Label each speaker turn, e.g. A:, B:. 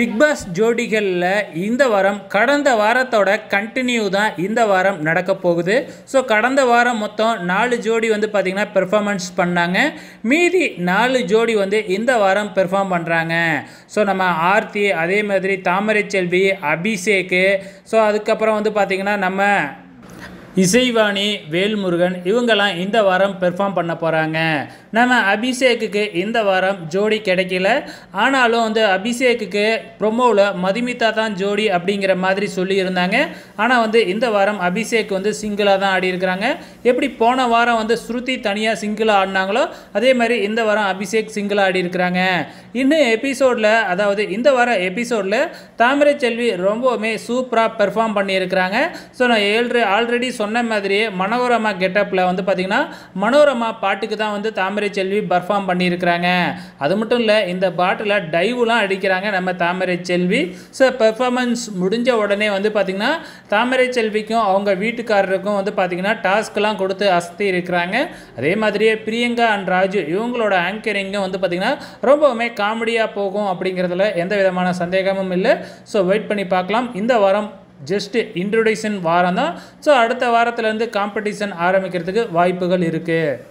A: big pass ஜோடிகளில் இந்த வாரம் கடந்த வாரத்தோட கண்டினியூ தான் இந்த வாரம் நடக்க போகுது ஸோ கடந்த வாரம் மொத்தம் நாலு ஜோடி வந்து பார்த்திங்கன்னா பெர்ஃபார்மன்ஸ் பண்ணாங்க மீதி நாலு ஜோடி வந்து இந்த வாரம் பெர்ஃபார்ம் பண்ணுறாங்க ஸோ நம்ம ஆர்த்தி அதே மாதிரி தாமரை செல்வி அபிஷேக்கு ஸோ அதுக்கப்புறம் வந்து பார்த்திங்கன்னா நம்ம இசைவாணி வேல்முருகன் இவங்கெல்லாம் இந்த வாரம் பெர்ஃபார்ம் பண்ண போகிறாங்க நம்ம அபிஷேக்குக்கு இந்த வாரம் ஜோடி கிடைக்கல ஆனாலும் வந்து அபிஷேக்குக்கு ப்ரொமோவில் மதுமிதா தான் ஜோடி அப்படிங்கிற மாதிரி சொல்லியிருந்தாங்க ஆனால் வந்து இந்த வாரம் அபிஷேக் வந்து சிங்கிளாக தான் இருக்கிறாங்க எப்படி போன வாரம் வந்து ஸ்ருதி தனியாக சிங்கிளாக ஆடினாங்களோ அதே மாதிரி இந்த வாரம் அபிஷேக் சிங்கிளாக ஆடியிருக்கிறாங்க இன்னும் எபிசோடில் அதாவது இந்த வாரம் எபிசோடில் தாமரை செல்வி ரொம்பவுமே சூப்பராக பெர்ஃபார்ம் பண்ணியிருக்கிறாங்க ஸோ நான் ஏழு ஆல்ரெடி சொன்ன மாதிரியே மனோரமா கெட்டப்பில் வந்து பார்த்திங்கன்னா மனோரமா பாட்டுக்கு தான் வந்து தாமரை செல்வி பர்ஃபார்ம் பண்ணியிருக்கிறாங்க அது மட்டும் இல்லை இந்த பாட்டில் டைவுலாம் அடிக்கிறாங்க நம்ம தாமரை செல்வி ஸோ பெர்ஃபார்மன்ஸ் முடிஞ்ச உடனே வந்து பார்த்திங்கன்னா தாமரை செல்விக்கும் அவங்க வீட்டுக்காரருக்கும் வந்து பார்த்திங்கன்னா டாஸ்க்லாம் கொடுத்து அசத்தி இருக்கிறாங்க அதே மாதிரியே பிரியங்கா அண்ட் ராஜு இவங்களோட ஆங்கரிங்கும் வந்து பார்த்திங்கன்னா ரொம்பவுமே காமெடியாக போகும் அப்படிங்கிறதுல எந்த விதமான சந்தேகமும் இல்லை ஸோ வெயிட் பண்ணி பார்க்கலாம் இந்த வாரம் ஜஸ்ட்டு இன்ட்ரொடியூஷன் வாரம் தான் ஸோ அடுத்த வாரத்துலேருந்து காம்படிஷன் ஆரம்பிக்கிறதுக்கு வாய்ப்புகள் இருக்குது